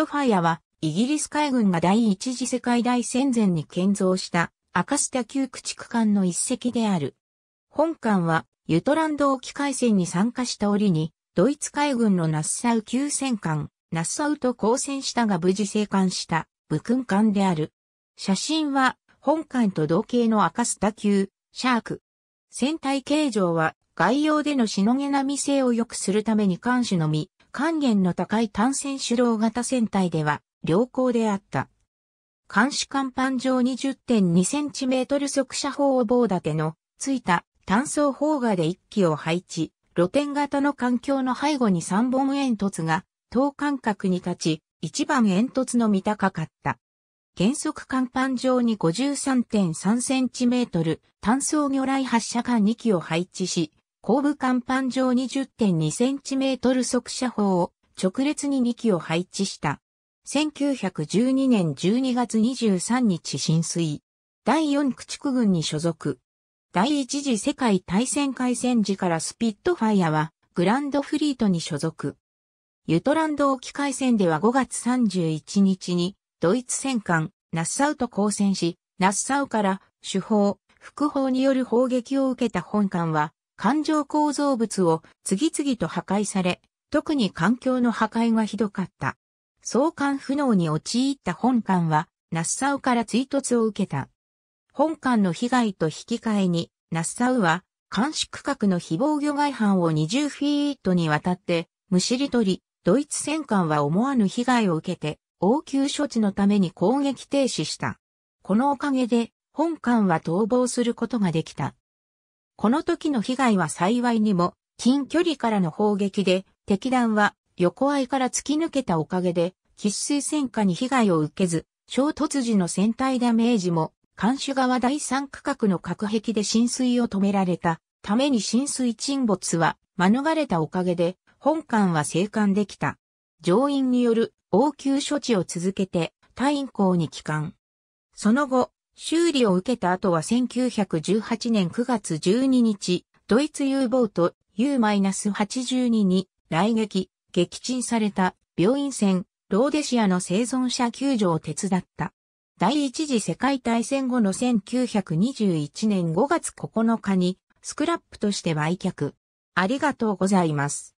トファイアは、イギリス海軍が第一次世界大戦前に建造したアカスタ級駆逐艦の一隻である。本艦は、ユトランド沖海戦に参加した折に、ドイツ海軍のナッサウ級戦艦、ナッサウと交戦したが無事生還した武勲艦である。写真は、本艦と同型のアカスタ級、シャーク。船体形状は、外洋でのしのげな未成を良くするために艦首のみ、還元の高い単線主導型船体では良好であった。監視甲板上 20.2cm 速射砲を棒立てのついた単装砲画で1機を配置、露天型の環境の背後に3本煙突が等間隔に立ち、一番煙突の見高かった。原則甲板上に 53.3cm 単装魚雷発射管2機を配置し、後部甲板上に0 2 c m 速射砲を直列に2機を配置した。1912年12月23日浸水。第4駆逐軍に所属。第一次世界大戦開戦時からスピットファイアはグランドフリートに所属。ユトランド沖海戦では5月31日にドイツ戦艦ナッサウと交戦し、ナッサウから主砲、副砲による砲撃を受けた本艦は環状構造物を次々と破壊され、特に環境の破壊がひどかった。相関不能に陥った本館は、ナッサウから追突を受けた。本館の被害と引き換えに、ナッサウは、監視区画の非防御外反を20フィートにわたって、むしり取り、ドイツ戦艦は思わぬ被害を受けて、応急処置のために攻撃停止した。このおかげで、本艦は逃亡することができた。この時の被害は幸いにも、近距離からの砲撃で、敵弾は横合いから突き抜けたおかげで、喫水戦火に被害を受けず、衝突時の船体ダメージも、監守側第三区画の隔壁で浸水を止められたために浸水沈没は免れたおかげで、本艦は生還できた。乗員による応急処置を続けて、隊員校に帰還。その後、修理を受けた後は1918年9月12日、ドイツ U ボート U-82 に来撃、撃沈された病院船ローデシアの生存者救助を手伝った。第一次世界大戦後の1921年5月9日にスクラップとして売却。ありがとうございます。